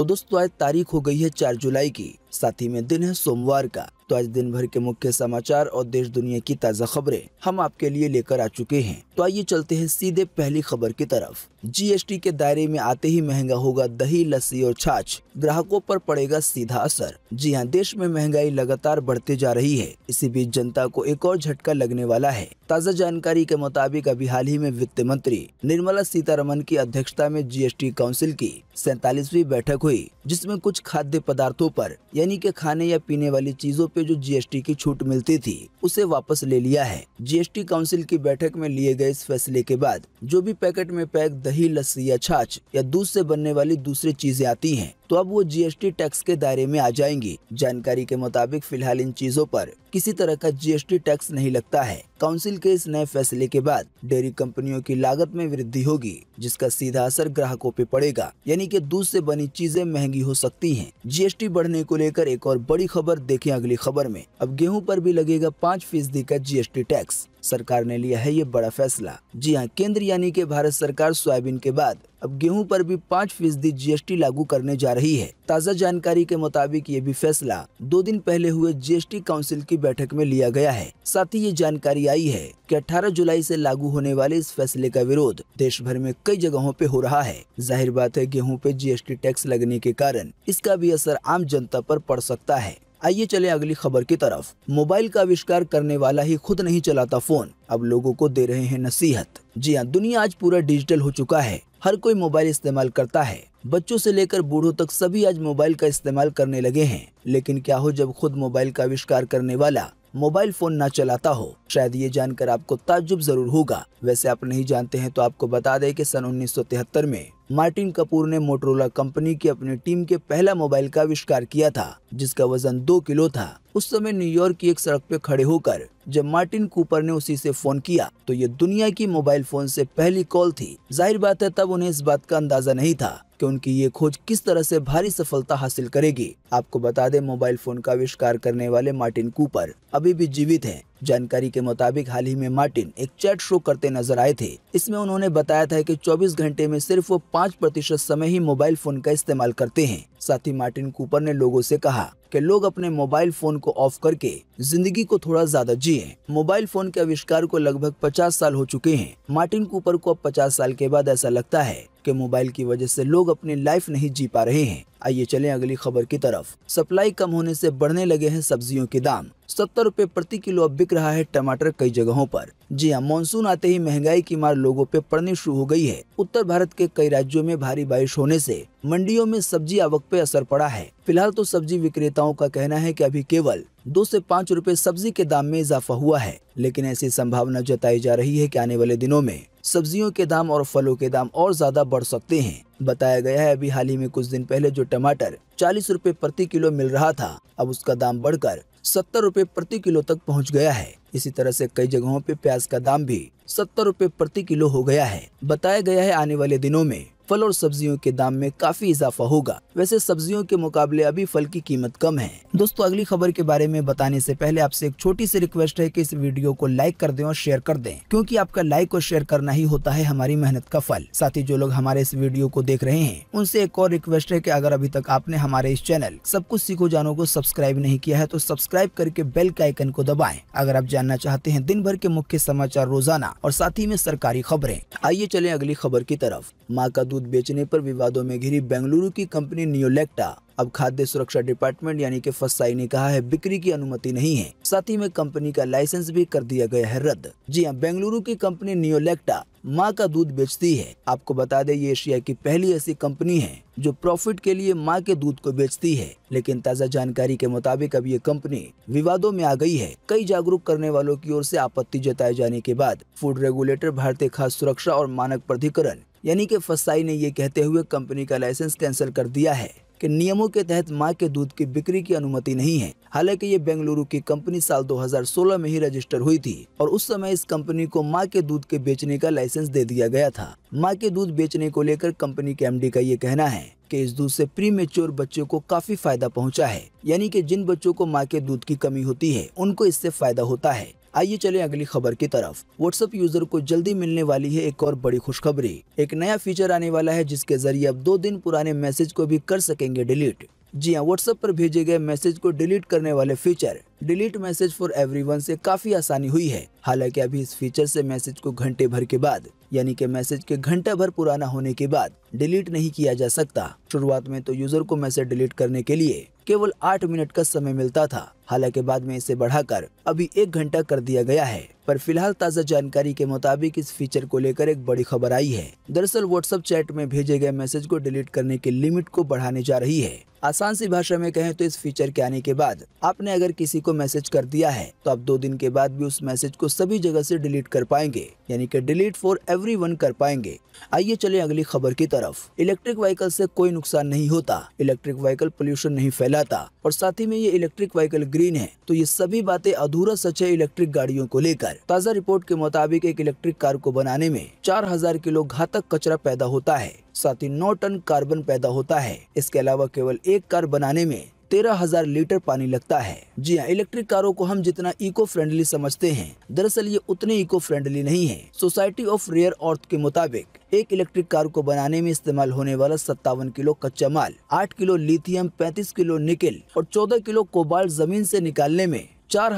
तो दोस्तों आज तारीख हो गई है चार जुलाई की साथ ही में दिन है सोमवार का तो आज दिन भर के मुख्य समाचार और देश दुनिया की ताज़ा खबरें हम आपके लिए लेकर आ चुके हैं तो आइए चलते हैं सीधे पहली खबर की तरफ जीएसटी के दायरे में आते ही महंगा होगा दही लस्सी और छाछ ग्राहकों पर पड़ेगा सीधा असर जी हाँ देश में महंगाई लगातार बढ़ते जा रही है इसी बीच जनता को एक और झटका लगने वाला है ताज़ा जानकारी के मुताबिक अभी हाल ही में वित्त मंत्री निर्मला सीतारमन की अध्यक्षता में जी काउंसिल की सैतालीसवी बैठक हुई जिसमें कुछ खाद्य पदार्थों पर यानी के खाने या पीने वाली चीजों पे जो जीएसटी की छूट मिलती थी उसे वापस ले लिया है जीएसटी काउंसिल की बैठक में लिए गए इस फैसले के बाद जो भी पैकेट में पैक दही लस्सी या छाछ या दूध से बनने वाली दूसरी चीजें आती हैं तो अब वो जीएसटी टैक्स के दायरे में आ जाएंगी जानकारी के मुताबिक फिलहाल इन चीजों पर किसी तरह का जीएसटी टैक्स नहीं लगता है काउंसिल के इस नए फैसले के बाद डेयरी कंपनियों की लागत में वृद्धि होगी जिसका सीधा असर ग्राहकों पे पड़ेगा यानी कि दूध से बनी चीजें महंगी हो सकती हैं। जीएसटी बढ़ने को लेकर एक और बड़ी खबर देखें अगली खबर में अब गेहूं पर भी लगेगा पाँच फीसदी का जीएसटी टैक्स सरकार ने लिया है ये बड़ा फैसला जी हाँ केंद्र यानी के भारत सरकार सोयाबीन के बाद अब गेहूं पर भी पाँच फीसदी जीएसटी लागू करने जा रही है ताज़ा जानकारी के मुताबिक ये भी फैसला दो दिन पहले हुए जीएसटी काउंसिल की बैठक में लिया गया है साथ ही ये जानकारी आई है कि 18 जुलाई से लागू होने वाले इस फैसले का विरोध देश भर में कई जगहों पे हो रहा है जाहिर बात है गेहूँ पे जीएसटी टैक्स लगने के कारण इसका भी असर आम जनता आरोप पड़ सकता है आइए चले अगली खबर की तरफ मोबाइल का आविष्कार करने वाला ही खुद नहीं चलाता फोन अब लोगों को दे रहे हैं नसीहत जी हाँ दुनिया आज पूरा डिजिटल हो चुका है हर कोई मोबाइल इस्तेमाल करता है बच्चों से लेकर बूढ़ों तक सभी आज मोबाइल का इस्तेमाल करने लगे हैं लेकिन क्या हो जब खुद मोबाइल का आविष्कार करने वाला मोबाइल फोन न चलाता हो शायद ये जानकर आपको ताजुब जरूर होगा वैसे आप नहीं जानते हैं तो आपको बता दें कि सन 1973 में मार्टिन कपूर ने मोटरोला कंपनी की अपनी टीम के पहला मोबाइल का आविष्कार किया था जिसका वजन दो किलो था उस समय न्यूयॉर्क की एक सड़क पे खड़े होकर जब मार्टिन कूपर ने उसी से फोन किया तो ये दुनिया की मोबाइल फोन से पहली कॉल थी जाहिर बात है तब उन्हें इस बात का अंदाजा नहीं था कि उनकी ये खोज किस तरह से भारी सफलता हासिल करेगी आपको बता दें मोबाइल फोन का आविष्कार करने वाले मार्टिन कूपर अभी भी जीवित हैं जानकारी के मुताबिक हाल ही में मार्टिन एक चैट शो करते नजर आए थे इसमें उन्होंने बताया था कि 24 घंटे में सिर्फ वो पाँच प्रतिशत समय ही मोबाइल फोन का इस्तेमाल करते हैं साथ ही मार्टिन कूपर ने लोगों से कहा कि लोग अपने मोबाइल फोन को ऑफ करके जिंदगी को थोड़ा ज्यादा जिए मोबाइल फोन के आविष्कार को लगभग पचास साल हो चुके हैं मार्टिन कूपर को अब पचास साल के बाद ऐसा लगता है की मोबाइल की वजह ऐसी लोग अपनी लाइफ नहीं जी पा रहे हैं आइए चलें अगली खबर की तरफ सप्लाई कम होने से बढ़ने लगे हैं सब्जियों के दाम सत्तर रूपए प्रति किलो अब बिक रहा है टमाटर कई जगहों पर जी हाँ मानसून आते ही महंगाई की मार लोगों पे पड़नी शुरू हो गई है उत्तर भारत के कई राज्यों में भारी बारिश होने से मंडियों में सब्जी आवक पे असर पड़ा है फिलहाल तो सब्जी विक्रेताओं का कहना है की अभी केवल दो ऐसी पाँच रूपए सब्जी के दाम में इजाफा हुआ है लेकिन ऐसी संभावना जताई जा रही है की आने वाले दिनों में सब्जियों के दाम और फलों के दाम और ज्यादा बढ़ सकते हैं बताया गया है अभी हाल ही में कुछ दिन पहले जो टमाटर चालीस रूपए प्रति किलो मिल रहा था अब उसका दाम बढ़कर सत्तर रूपए प्रति किलो तक पहुंच गया है इसी तरह से कई जगहों पे प्याज का दाम भी सत्तर रूपए प्रति किलो हो गया है बताया गया है आने वाले दिनों में फल और सब्जियों के दाम में काफी इजाफा होगा वैसे सब्जियों के मुकाबले अभी फल की कीमत कम है दोस्तों अगली खबर के बारे में बताने से पहले आपसे एक छोटी सी रिक्वेस्ट है कि इस वीडियो को लाइक कर दें और शेयर कर दें क्योंकि आपका लाइक और शेयर करना ही होता है हमारी मेहनत का फल साथ ही जो लोग हमारे इस वीडियो को देख रहे हैं उनसे एक और रिक्वेस्ट है की अगर अभी तक आपने हमारे इस चैनल सब कुछ सीखो जानो को सब्सक्राइब नहीं किया है तो सब्सक्राइब करके बेल के आइकन को दबाए अगर आप जानना चाहते हैं दिन भर के मुख्य समाचार रोजाना और साथ ही में सरकारी खबरें आइए चले अगली खबर की तरफ माँ का दूध दूध बेचने पर विवादों में घिरी बेंगलुरु की कंपनी नियोलेक्टा अब खाद्य सुरक्षा डिपार्टमेंट यानी कि फसाई ने कहा है बिक्री की अनुमति नहीं है साथ ही में कंपनी का लाइसेंस भी कर दिया गया है रद्द जी हाँ बेंगलुरु की कंपनी नियोलेक्टा माँ का दूध बेचती है आपको बता दें ये एशिया की पहली ऐसी कंपनी है जो प्रॉफिट के लिए माँ के दूध को बेचती है लेकिन ताज़ा जानकारी के मुताबिक अब ये कंपनी विवादों में आ गई है कई जागरूक करने वालों की ओर से आपत्ति जताए जाने के बाद फूड रेगुलेटर भारतीय खाद्य सुरक्षा और मानक प्राधिकरण यानी कि फसाई ने ये कहते हुए कंपनी का लाइसेंस कैंसिल कर दिया है कि नियमों के तहत मां के दूध की बिक्री की अनुमति नहीं है हालांकि ये बेंगलुरु की कंपनी साल 2016 में ही रजिस्टर हुई थी और उस समय इस कंपनी को मां के दूध के बेचने का लाइसेंस दे दिया गया था मां के दूध बेचने को लेकर कंपनी के एमडी का ये कहना है कि इस दूध से प्री मेच्योर बच्चों को काफी फायदा पहुँचा है यानी की जिन बच्चों को माँ के दूध की कमी होती है उनको इससे फायदा होता है आइए चले अगली खबर की तरफ व्हाट्सएप यूजर को जल्दी मिलने वाली है एक और बड़ी खुशखबरी एक नया फीचर आने वाला है जिसके जरिए अब दो दिन पुराने मैसेज को भी कर सकेंगे डिलीट जी हाँ व्हाट्सएप पर भेजे गए मैसेज को डिलीट करने वाले feature delete message for everyone से काफी आसानी हुई है हालांकि अभी इस फीचर से मैसेज को घंटे भर के बाद यानी कि मैसेज के घंटा भर पुराना होने के बाद डिलीट नहीं किया जा सकता शुरुआत में तो यूजर को मैसेज डिलीट करने के लिए केवल आठ मिनट का समय मिलता था हालांकि बाद में इसे बढ़ाकर अभी एक घंटा कर दिया गया है पर फिलहाल ताज़ा जानकारी के मुताबिक इस फीचर को लेकर एक बड़ी खबर आई है दरअसल व्हाट्सएप चैट में भेजे गए मैसेज को डिलीट करने की लिमिट को बढ़ाने जा रही है आसान सी भाषा में कहें तो इस फीचर के आने के बाद आपने अगर किसी को मैसेज कर दिया है तो आप दो दिन के बाद भी उस मैसेज को सभी जगह से डिलीट कर पाएंगे यानी कि डिलीट फॉर एवरी कर पाएंगे आइए चले अगली खबर की तरफ इलेक्ट्रिक व्हीकल से कोई नुकसान नहीं होता इलेक्ट्रिक व्हीकल पोल्यूशन नहीं फैलाता और साथ ही में ये इलेक्ट्रिक व्हीकल ग्रीन है तो ये सभी बातें अधूरा सच है इलेक्ट्रिक गाड़ियों को लेकर ताजा रिपोर्ट के मुताबिक एक इलेक्ट्रिक कार को बनाने में चार हजार किलो घातक कचरा पैदा होता है साथ ही नौ टन कार्बन पैदा होता है इसके अलावा केवल एक कार बनाने में तेरह हजार लीटर पानी लगता है जी हाँ इलेक्ट्रिक कारों को हम जितना इको फ्रेंडली समझते हैं दरअसल ये उतने इको फ्रेंडली नहीं है सोसाइटी ऑफ रेयर अर्थ के मुताबिक एक इलेक्ट्रिक कार को बनाने में इस्तेमाल होने वाला सत्तावन किलो कच्चा माल आठ किलो लिथियम पैंतीस किलो निकल और चौदह किलो कोबाल्ट जमीन ऐसी निकालने में चार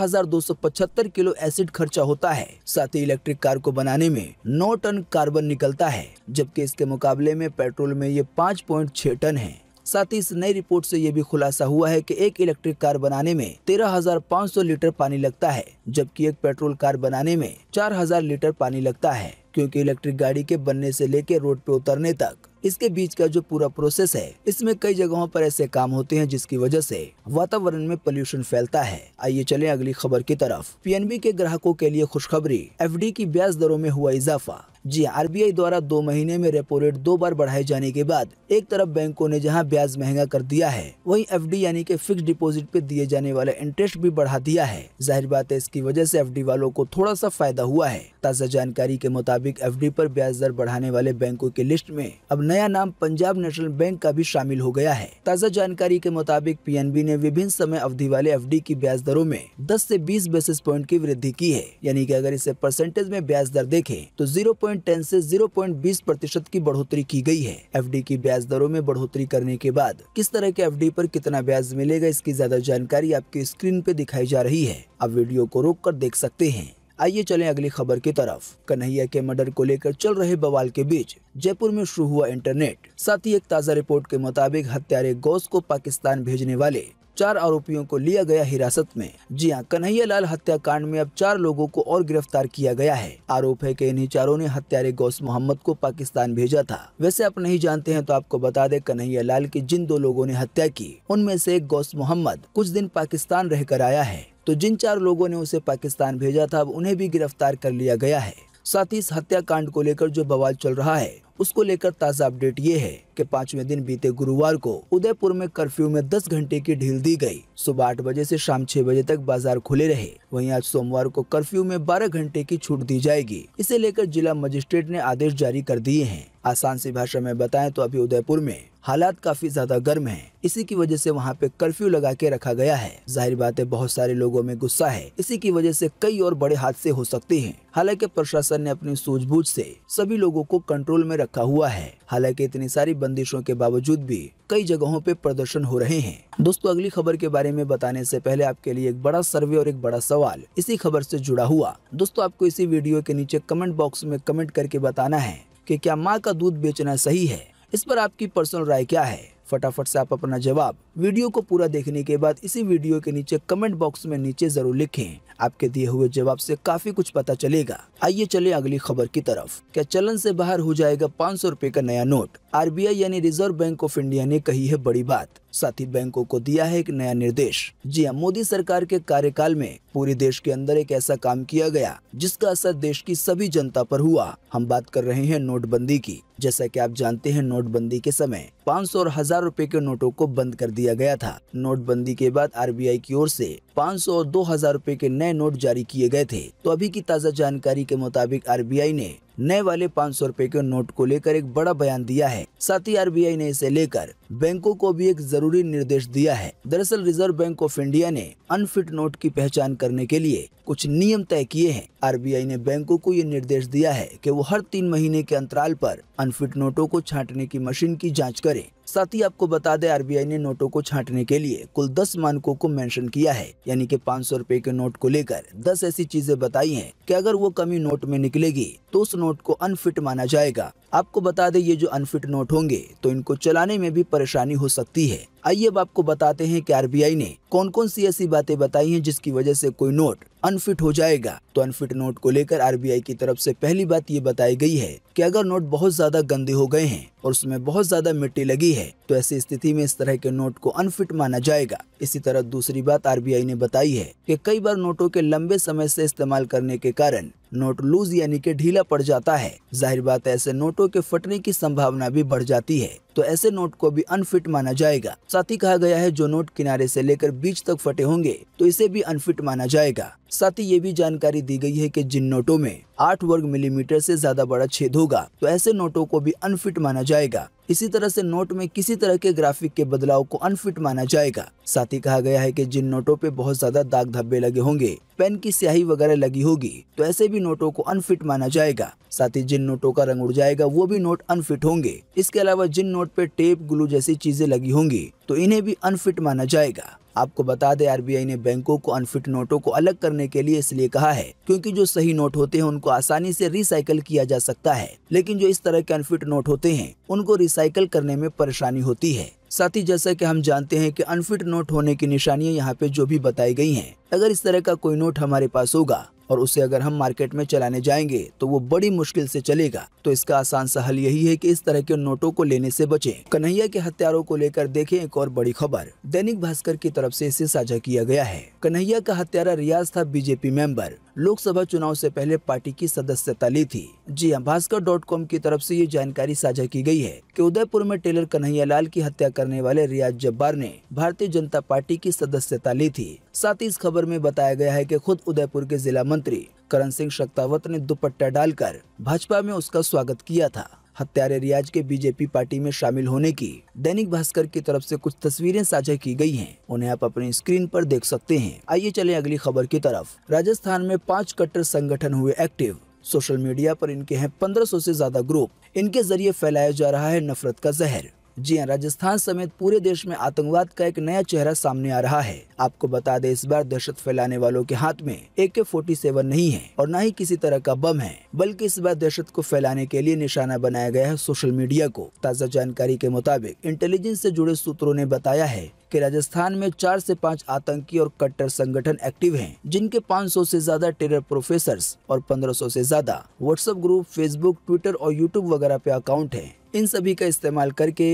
किलो एसिड खर्चा होता है साथ ही इलेक्ट्रिक कार को बनाने में 9 टन कार्बन निकलता है जबकि इसके मुकाबले में पेट्रोल में ये 5.6 टन है साथ ही इस नई रिपोर्ट से ये भी खुलासा हुआ है कि एक इलेक्ट्रिक कार बनाने में 13,500 लीटर पानी लगता है जबकि एक पेट्रोल कार बनाने में 4,000 लीटर पानी लगता है क्योंकि इलेक्ट्रिक गाड़ी के बनने से लेकर रोड पे उतरने तक इसके बीच का जो पूरा प्रोसेस है इसमें कई जगहों पर ऐसे काम होते हैं जिसकी वजह से वातावरण में पोल्यूशन फैलता है आइए चले अगली खबर की तरफ पीएनबी के ग्राहकों के लिए खुशखबरी एफडी की ब्याज दरों में हुआ इजाफा जी हाँ, आरबीआई द्वारा दो महीने में रेपो रेट दो बार बढ़ाए जाने के बाद एक तरफ बैंकों ने जहां ब्याज महंगा कर दिया है वहीं एफडी यानी के फिक्स डिपॉजिट पे दिए जाने वाला इंटरेस्ट भी बढ़ा दिया है जाहिर बात है इसकी वजह से एफडी वालों को थोड़ा सा फायदा हुआ है ताजा जानकारी के मुताबिक एफ डी ब्याज दर बढ़ाने वाले बैंकों की लिस्ट में अब नया नाम पंजाब नेशनल बैंक का भी शामिल हो गया है ताजा जानकारी के मुताबिक पी ने विभिन्न समय अवधि वाले एफ की ब्याज दरों में दस ऐसी बीस बेसिस पॉइंट की वृद्धि की है यानी की अगर इसे परसेंटेज में ब्याज दर देखे तो जीरो 0.10 से 0.20 प्रतिशत की बढ़ोतरी की गई है एफडी की ब्याज दरों में बढ़ोतरी करने के बाद किस तरह के एफडी पर कितना ब्याज मिलेगा इसकी ज्यादा जानकारी आपके स्क्रीन पे दिखाई जा रही है आप वीडियो को रोक कर देख सकते हैं आइए चलें अगली खबर की तरफ कन्हैया के मर्डर को लेकर चल रहे बवाल के बीच जयपुर में शुरू हुआ इंटरनेट साथ ही एक ताज़ा रिपोर्ट के मुताबिक हत्यारे गौस को पाकिस्तान भेजने वाले चार आरोपियों को लिया गया हिरासत में जी हाँ कन्हैया लाल हत्याकांड में अब चार लोगों को और गिरफ्तार किया गया है आरोप है कि इन्हीं चारों ने हत्यारे गौस मोहम्मद को पाकिस्तान भेजा था वैसे आप नहीं जानते हैं तो आपको बता दे कन्हैया लाल की जिन दो लोगों ने हत्या की उनमें से एक गौस मोहम्मद कुछ दिन पाकिस्तान रहकर आया है तो जिन चार लोगों ने उसे पाकिस्तान भेजा था अब उन्हें भी गिरफ्तार कर लिया गया है साथ ही इस हत्याकांड को लेकर जो बवाल चल रहा है उसको लेकर ताज़ा अपडेट ये है कि पांचवें दिन बीते गुरुवार को उदयपुर में कर्फ्यू में 10 घंटे की ढील दी गई सुबह आठ बजे से शाम छह बजे तक बाजार खुले रहे वहीं आज सोमवार को कर्फ्यू में 12 घंटे की छूट दी जाएगी इसे लेकर जिला मजिस्ट्रेट ने आदेश जारी कर दिए हैं आसान सी भाषा में बताएं तो अभी उदयपुर में हालात काफी ज्यादा गर्म है इसी की वजह से वहाँ पे कर्फ्यू लगा के रखा गया है जाहिर बात है बहुत सारे लोगों में गुस्सा है इसी की वजह से कई और बड़े हादसे हो सकते हैं हालांकि प्रशासन ने अपनी सूझबूझ से सभी लोगों को कंट्रोल में रख रखा हुआ है हालांकि इतनी सारी बंदिशों के बावजूद भी कई जगहों पे प्रदर्शन हो रहे हैं दोस्तों अगली खबर के बारे में बताने से पहले आपके लिए एक बड़ा सर्वे और एक बड़ा सवाल इसी खबर से जुड़ा हुआ दोस्तों आपको इसी वीडियो के नीचे कमेंट बॉक्स में कमेंट करके बताना है की क्या माँ का दूध बेचना सही है इस पर आपकी पर्सनल राय क्या है फटाफट से आप अपना जवाब वीडियो को पूरा देखने के बाद इसी वीडियो के नीचे कमेंट बॉक्स में नीचे जरूर लिखें आपके दिए हुए जवाब से काफी कुछ पता चलेगा आइए चले अगली खबर की तरफ क्या चलन से बाहर हो जाएगा पाँच सौ का नया नोट आरबीआई यानी रिजर्व बैंक ऑफ इंडिया ने कही है बड़ी बात साथ ही बैंकों को दिया है एक नया निर्देश जी हाँ मोदी सरकार के कार्यकाल में पूरे देश के अंदर एक ऐसा काम किया गया जिसका असर देश की सभी जनता पर हुआ हम बात कर रहे हैं नोटबंदी की जैसा कि आप जानते हैं नोटबंदी के समय पाँच सौ और हजार रूपए के नोटों को बंद कर दिया दिया गया था नोटबंदी के बाद आरबीआई की ओर से 500 और 2000 हजार के नए नोट जारी किए गए थे तो अभी की ताज़ा जानकारी के मुताबिक आरबीआई ने नए वाले पाँच सौ रूपए के नोट को लेकर एक बड़ा बयान दिया है साथ ही आरबीआई ने इसे लेकर बैंकों को भी एक जरूरी निर्देश दिया है दरअसल रिजर्व बैंक ऑफ इंडिया ने अनफिट नोट की पहचान करने के लिए कुछ नियम तय किए हैं आरबीआई ने बैंकों को ये निर्देश दिया है कि वो हर तीन महीने के अंतराल पर अनफिट नोटों को छांटने की मशीन की जांच करें साथ ही आपको बता दें आरबीआई ने नोटों को छांटने के लिए कुल दस मानकों को मेंशन किया है यानी कि पाँच सौ रूपए के नोट को लेकर दस ऐसी चीजें बताई हैं कि अगर वो कमी नोट में निकलेगी तो उस नोट को अनफिट माना जाएगा आपको बता दें ये जो अनफिट नोट होंगे तो इनको चलाने में भी परेशानी हो सकती है आइए अब आपको बताते हैं कि आरबीआई ने कौन कौन सी ऐसी बातें बताई हैं जिसकी वजह से कोई नोट अनफिट हो जाएगा तो अनफिट नोट को लेकर आरबीआई की तरफ से पहली बात ये बताई गई है कि अगर नोट बहुत ज्यादा गंदे हो गए हैं और उसमें बहुत ज्यादा मिट्टी लगी है तो ऐसी स्थिति में इस तरह के नोट को अनफिट माना जाएगा इसी तरह दूसरी बात आरबीआई ने बताई है कि कई बार नोटों के लंबे समय से इस्तेमाल करने के कारण नोट लूज यानी कि ढीला पड़ जाता है जाहिर बात है ऐसे नोटों के फटने की संभावना भी बढ़ जाती है तो ऐसे नोट को भी अनफिट माना जाएगा साथ ही कहा गया है जो नोट किनारे से लेकर बीच तक फटे होंगे तो इसे भी अनफिट माना जाएगा साथ ही ये भी जानकारी दी गई है कि जिन नोटों में आठ वर्ग मिलीमीटर से ज्यादा बड़ा छेद होगा तो ऐसे नोटों को भी अनफिट माना जाएगा इसी तरह से नोट में किसी तरह के ग्राफिक के बदलाव को अनफिट माना जाएगा साथ ही कहा गया है कि जिन नोटों पे बहुत ज्यादा दाग धब्बे लगे होंगे पेन की स्याही वगैरह लगी होगी तो ऐसे भी नोटों को अनफिट माना जाएगा साथ ही जिन नोटों का रंग उड़ जाएगा वो भी नोट अनफिट होंगे इसके अलावा जिन नोट पे टेप ग्लू जैसी चीजें लगी होंगी तो इन्हें भी अनफिट माना जाएगा आपको बता दें आरबीआई ने बैंकों को अनफिट नोटों को अलग करने के लिए इसलिए कहा है क्योंकि जो सही नोट होते हैं उनको आसानी से रिसाइकल किया जा सकता है लेकिन जो इस तरह के अनफिट नोट होते हैं उनको रिसाइकल करने में परेशानी होती है साथ ही जैसा कि हम जानते हैं कि अनफिट नोट होने की निशानियां यहाँ पे जो भी बताई गई हैं अगर इस तरह का कोई नोट हमारे पास होगा और उसे अगर हम मार्केट में चलाने जाएंगे तो वो बड़ी मुश्किल से चलेगा तो इसका आसान सा हल यही है कि इस तरह के नोटों को लेने से बचें कन्हैया के हत्यारों को लेकर देखें एक और बड़ी खबर दैनिक भास्कर की तरफ से इसे साझा किया गया है कन्हैया का हत्यारा रियाज था बीजेपी मेंबर लोकसभा चुनाव से पहले पार्टी की सदस्यता ली थी जी हाँ भास्कर डॉट कॉम की तरफ से ये जानकारी साझा की गई है कि उदयपुर में टेलर कन्हैया लाल की हत्या करने वाले रियाज जब्बार ने भारतीय जनता पार्टी की सदस्यता ली थी साथ ही इस खबर में बताया गया है कि खुद उदयपुर के जिला मंत्री मंत्री करण सिंह शक्तावत ने दुपट्टा डालकर भाजपा में उसका स्वागत किया था हत्यारे रियाज के बीजेपी पार्टी में शामिल होने की दैनिक भास्कर की तरफ से कुछ तस्वीरें साझा की गई हैं उन्हें आप अपनी स्क्रीन पर देख सकते हैं आइए चलें अगली खबर की तरफ राजस्थान में पांच कट्टर संगठन हुए एक्टिव सोशल मीडिया पर इनके हैं 1500 से ज्यादा ग्रुप इनके जरिए फैलाया जा रहा है नफरत का जहर जी हां राजस्थान समेत पूरे देश में आतंकवाद का एक नया चेहरा सामने आ रहा है आपको बता दें इस बार दहशत फैलाने वालों के हाथ में ए के फोर्टी सेवन नहीं है और न ही किसी तरह का बम है बल्कि इस बार दहशत को फैलाने के लिए निशाना बनाया गया है सोशल मीडिया को ताज़ा जानकारी के मुताबिक इंटेलिजेंस से जुड़े सूत्रों ने बताया है कि राजस्थान में चार से पाँच आतंकी और कट्टर संगठन एक्टिव हैं, जिनके 500 से ज्यादा टेरर प्रोफेसर और 1500 से ज्यादा व्हाट्सएप ग्रुप फेसबुक ट्विटर और यूट्यूब वगैरह पे अकाउंट हैं। इन सभी का इस्तेमाल करके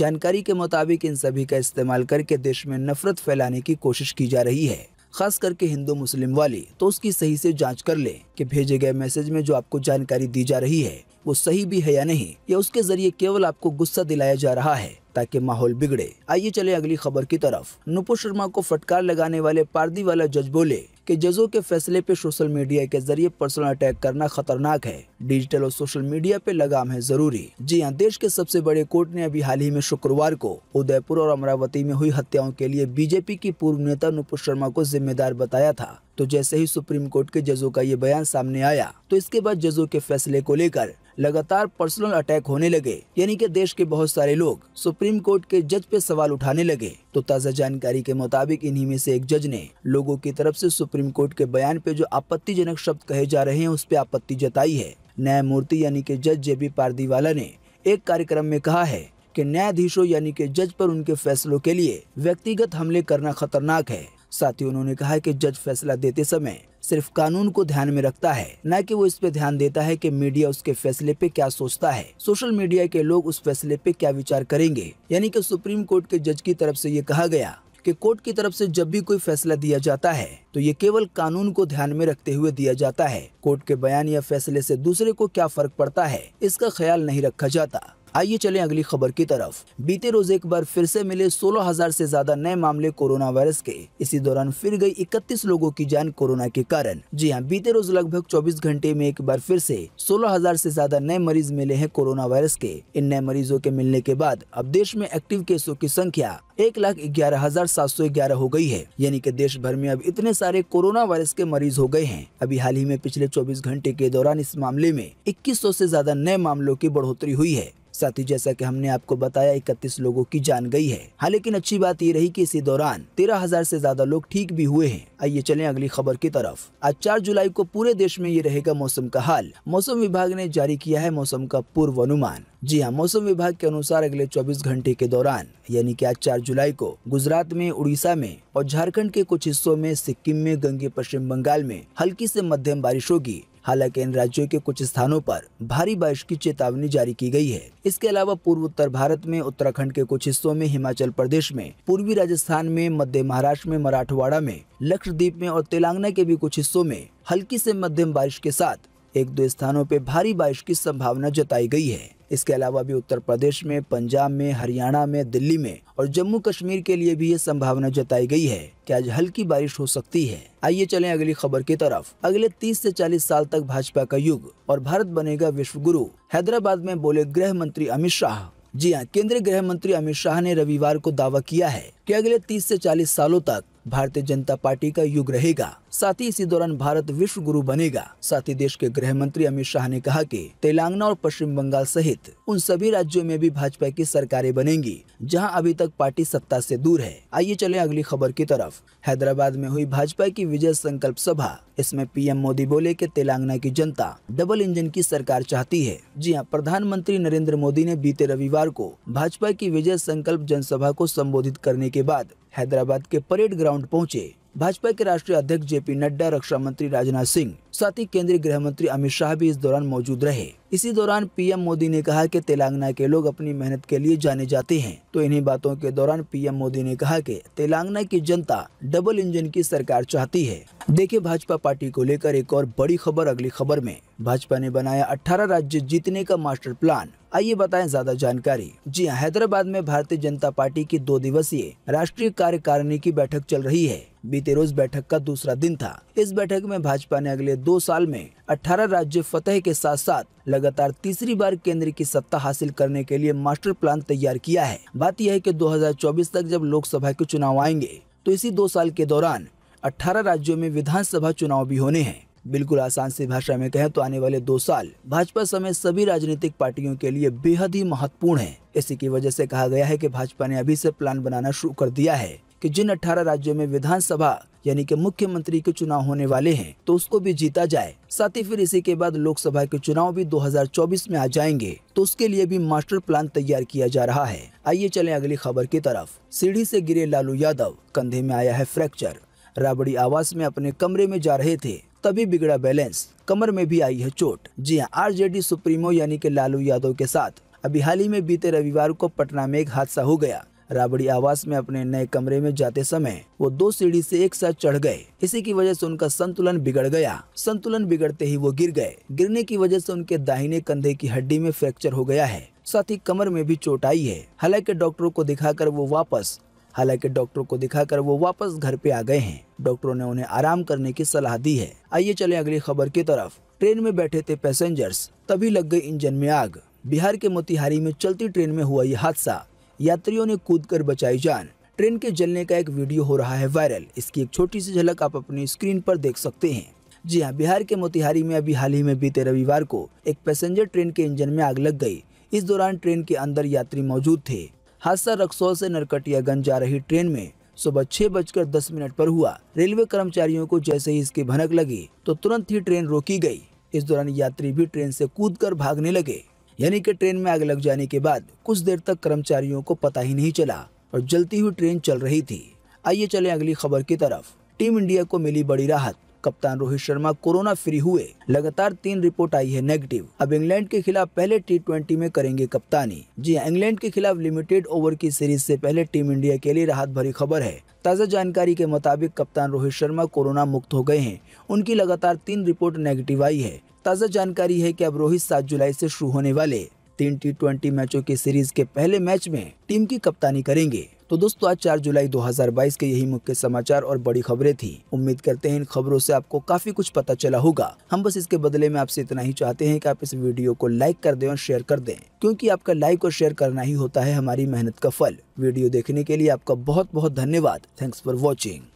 जानकारी के मुताबिक इन सभी का इस्तेमाल करके देश में नफरत फैलाने की कोशिश की जा रही है खास करके हिंदू मुस्लिम वाली तो उसकी सही से जांच कर ले कि भेजे गए मैसेज में जो आपको जानकारी दी जा रही है वो सही भी है या नहीं या उसके जरिए केवल आपको गुस्सा दिलाया जा रहा है ताकि माहौल बिगड़े आइए चले अगली खबर की तरफ नुपुर शर्मा को फटकार लगाने वाले पारदी वाला जज बोले कि जजों के फैसले पे सोशल मीडिया के जरिए पर्सनल अटैक करना खतरनाक है डिजिटल और सोशल मीडिया पे लगाम है जरूरी जी हाँ देश के सबसे बड़े कोर्ट ने अभी हाल ही में शुक्रवार को उदयपुर और अमरावती में हुई हत्याओं के लिए बीजेपी की पूर्व नेता नुपुर शर्मा को जिम्मेदार बताया था तो जैसे ही सुप्रीम कोर्ट के जजों का ये बयान सामने आया तो इसके बाद जजों के फैसले को लेकर लगातार पर्सनल अटैक होने लगे यानी कि देश के बहुत सारे लोग सुप्रीम कोर्ट के जज पे सवाल उठाने लगे तो ताज़ा जानकारी के मुताबिक इन्हीं में से एक जज ने लोगों की तरफ से सुप्रीम कोर्ट के बयान पे जो आपत्तिजनक शब्द कहे जा रहे हैं उस पर आपत्ति जताई है न्यायमूर्ति यानी के जज जे बी पारदीवाला ने एक कार्यक्रम में कहा है की न्यायाधीशों यानी के जज पर उनके फैसलों के लिए व्यक्तिगत हमले करना खतरनाक है साथ ही उन्होंने कहा कि जज फैसला देते समय सिर्फ कानून को ध्यान में रखता है न कि वो इस पे ध्यान देता है कि मीडिया उसके फैसले पे क्या सोचता है सोशल मीडिया के लोग उस फैसले पे क्या विचार करेंगे यानी कि सुप्रीम कोर्ट के जज की तरफ से ये कहा गया कि कोर्ट की तरफ से जब भी कोई फैसला दिया जाता है तो ये केवल कानून को ध्यान में रखते हुए दिया जाता है कोर्ट के बयान या फैसले से दूसरे को क्या फर्क पड़ता है इसका ख्याल नहीं रखा जाता आइए चलें अगली खबर की तरफ बीते रोज एक बार फिर से मिले 16,000 से ज्यादा नए मामले कोरोना वायरस के इसी दौरान फिर गई 31 लोगों की जान कोरोना के कारण जी हां बीते रोज लगभग 24 घंटे में एक बार फिर से 16,000 से ज्यादा नए मरीज मिले हैं कोरोना वायरस के इन नए मरीजों के मिलने के बाद अब देश में एक्टिव केसों की संख्या एक लाख ग्यारह हजार सात सौ ग्यारह हो गई है यानी कि देश भर में अब इतने सारे कोरोना वायरस के मरीज हो गए हैं अभी हाल ही में पिछले 24 घंटे के दौरान इस मामले में 2100 से ज्यादा नए मामलों की बढ़ोतरी हुई है साथ ही जैसा कि हमने आपको बताया 31 लोगों की जान गई है हाँ लेकिन अच्छी बात ये रही कि इसी दौरान तेरह हजार ऐसी ज्यादा लोग ठीक भी हुए हैं आइए चले अगली खबर की तरफ आज चार जुलाई को पूरे देश में ये रहेगा मौसम का हाल मौसम विभाग ने जारी किया है मौसम का पूर्व अनुमान जी हाँ मौसम विभाग के अनुसार अगले 24 घंटे के दौरान यानी कि आज चार जुलाई को गुजरात में उड़ीसा में और झारखंड के कुछ हिस्सों में सिक्किम में गंगे पश्चिम बंगाल में हल्की से मध्यम बारिश होगी हालांकि इन राज्यों के कुछ स्थानों पर भारी बारिश की चेतावनी जारी की गई है इसके अलावा पूर्व उत्तर भारत में उत्तराखंड के कुछ हिस्सों में हिमाचल प्रदेश में पूर्वी राजस्थान में मध्य महाराष्ट्र में मराठवाड़ा में लक्षद्वीप में और तेलंगाना के भी कुछ हिस्सों में हल्की से मध्यम बारिश के साथ एक दो स्थानों पर भारी बारिश की संभावना जताई गई है इसके अलावा भी उत्तर प्रदेश में पंजाब में हरियाणा में दिल्ली में और जम्मू कश्मीर के लिए भी ये संभावना जताई गई है कि आज हल्की बारिश हो सकती है आइए चलें अगली खबर की तरफ अगले 30 से 40 साल तक भाजपा का युग और भारत बनेगा विश्व गुरु हैदराबाद में बोले गृह मंत्री अमित शाह जी हाँ केंद्रीय गृह मंत्री अमित शाह ने रविवार को दावा किया है कि अगले 30 से 40 सालों तक भारतीय जनता पार्टी का युग रहेगा साथ ही इसी दौरान भारत विश्व गुरु बनेगा साथ ही देश के गृह मंत्री अमित शाह ने कहा कि तेलंगाना और पश्चिम बंगाल सहित उन सभी राज्यों में भी भाजपा की सरकारें बनेंगी जहां अभी तक पार्टी सत्ता से दूर है आइए चले अगली खबर की तरफ हैदराबाद में हुई भाजपा की विजय संकल्प सभा इसमें पीएम मोदी बोले की तेलंगाना की जनता डबल इंजन की सरकार चाहती है जी हाँ प्रधानमंत्री नरेंद्र मोदी ने बीते रविवार को भाजपा की विजय संकल्प जनसभा को संबोधित करने के बाद हैदराबाद के परेड ग्राउंड पहुंचे भाजपा के राष्ट्रीय अध्यक्ष जेपी नड्डा रक्षा मंत्री राजनाथ सिंह साथ ही केंद्रीय गृह मंत्री अमित शाह भी इस दौरान मौजूद रहे इसी दौरान पीएम मोदी ने कहा कि तेलंगाना के लोग अपनी मेहनत के लिए जाने जाते हैं तो इन्हीं बातों के दौरान पीएम मोदी ने कहा कि तेलंगाना की जनता डबल इंजन की सरकार चाहती है देखिए भाजपा पार्टी को लेकर एक और बड़ी खबर अगली खबर में भाजपा ने बनाया अठारह राज्य जीतने का मास्टर प्लान आइए बताएं ज्यादा जानकारी जी हाँ हैदराबाद में भारतीय जनता पार्टी की दो दिवसीय राष्ट्रीय कार्यकारिणी की बैठक चल रही है बीते रोज बैठक का दूसरा दिन था इस बैठक में भाजपा ने अगले दो साल में 18 राज्य फतेह के साथ साथ लगातार तीसरी बार केंद्र की सत्ता हासिल करने के लिए मास्टर प्लान तैयार किया है बात यह है कि 2024 तक जब लोकसभा के चुनाव आएंगे तो इसी दो साल के दौरान 18 राज्यों में विधानसभा चुनाव भी होने हैं बिल्कुल आसान सी भाषा में कहें तो आने वाले दो साल भाजपा समेत सभी राजनीतिक पार्टियों के लिए बेहद ही महत्वपूर्ण है इसी की वजह से कहा गया है कि भाजपा ने अभी से प्लान बनाना शुरू कर दिया है कि जिन 18 राज्यों में विधानसभा यानी कि मुख्यमंत्री के चुनाव होने वाले हैं तो उसको भी जीता जाए साथ ही फिर इसी के बाद लोकसभा के चुनाव भी 2024 में आ जाएंगे तो उसके लिए भी मास्टर प्लान तैयार किया जा रहा है आइए चलें अगली खबर की तरफ सीढ़ी से गिरे लालू यादव कंधे में आया है फ्रैक्चर राबड़ी आवास में अपने कमरे में जा रहे थे तभी बिगड़ा बैलेंस कमर में भी आई है चोट जी हाँ आर सुप्रीमो यानी के लालू यादव के साथ अभी हाल ही में बीते रविवार को पटना में एक हादसा हो गया राबड़ी आवास में अपने नए कमरे में जाते समय वो दो सीढ़ी से एक साथ चढ़ गए इसी की वजह से उनका संतुलन बिगड़ गया संतुलन बिगड़ते ही वो गिर गए गिरने की वजह से उनके दाहिने कंधे की हड्डी में फ्रैक्चर हो गया है साथ ही कमर में भी चोट आई है हालांकि डॉक्टरों को दिखाकर वो वापस हालांकि डॉक्टरों को दिखाकर वो वापस घर पे आ गए हैं डॉक्टरों ने उन्हें आराम करने की सलाह दी है आइए चले अगली खबर की तरफ ट्रेन में बैठे थे पैसेंजर्स तभी लग गई इंजन में आग बिहार के मोतिहारी में चलती ट्रेन में हुआ ये हादसा यात्रियों ने कूद कर बचाई जान ट्रेन के जलने का एक वीडियो हो रहा है वायरल इसकी एक छोटी सी झलक आप अपनी स्क्रीन पर देख सकते हैं जी हाँ बिहार के मोतिहारी में अभी हाल ही में बीते रविवार को एक पैसेंजर ट्रेन के इंजन में आग लग गई इस दौरान ट्रेन के अंदर यात्री मौजूद थे हादसा रक्सौल से नरकटियागंज जा रही ट्रेन में सुबह छह बजकर दस मिनट पर हुआ रेलवे कर्मचारियों को जैसे ही इसकी भनक लगी तो तुरंत ही ट्रेन रोकी गयी इस दौरान यात्री भी ट्रेन ऐसी कूद भागने लगे यानी कि ट्रेन में आग लग जाने के बाद कुछ देर तक कर्मचारियों को पता ही नहीं चला और जलती हुई ट्रेन चल रही थी आइए चले अगली खबर की तरफ टीम इंडिया को मिली बड़ी राहत कप्तान रोहित शर्मा कोरोना फ्री हुए लगातार तीन रिपोर्ट आई है नेगेटिव अब इंग्लैंड के खिलाफ पहले टी ट्वेंटी में करेंगे कप्तानी जी इंग्लैंड के खिलाफ लिमिटेड ओवर की सीरीज से पहले टीम इंडिया के लिए राहत भरी खबर है ताज़ा जानकारी के मुताबिक कप्तान रोहित शर्मा कोरोना मुक्त हो गए हैं उनकी लगातार तीन रिपोर्ट नेगेटिव आई है ताज़ा जानकारी है कि अब रोहित सात जुलाई से शुरू होने वाले तीन टी ट्वेंटी मैचों की सीरीज के पहले मैच में टीम की कप्तानी करेंगे तो दोस्तों आज 4 जुलाई 2022 के यही मुख्य समाचार और बड़ी खबरें थी उम्मीद करते हैं इन खबरों से आपको काफी कुछ पता चला होगा हम बस इसके बदले में आपसे इतना ही चाहते हैं कि आप इस वीडियो को लाइक कर दें और शेयर कर दें क्योंकि आपका लाइक और शेयर करना ही होता है हमारी मेहनत का फल वीडियो देखने के लिए आपका बहुत बहुत धन्यवाद थैंक्स फॉर वॉचिंग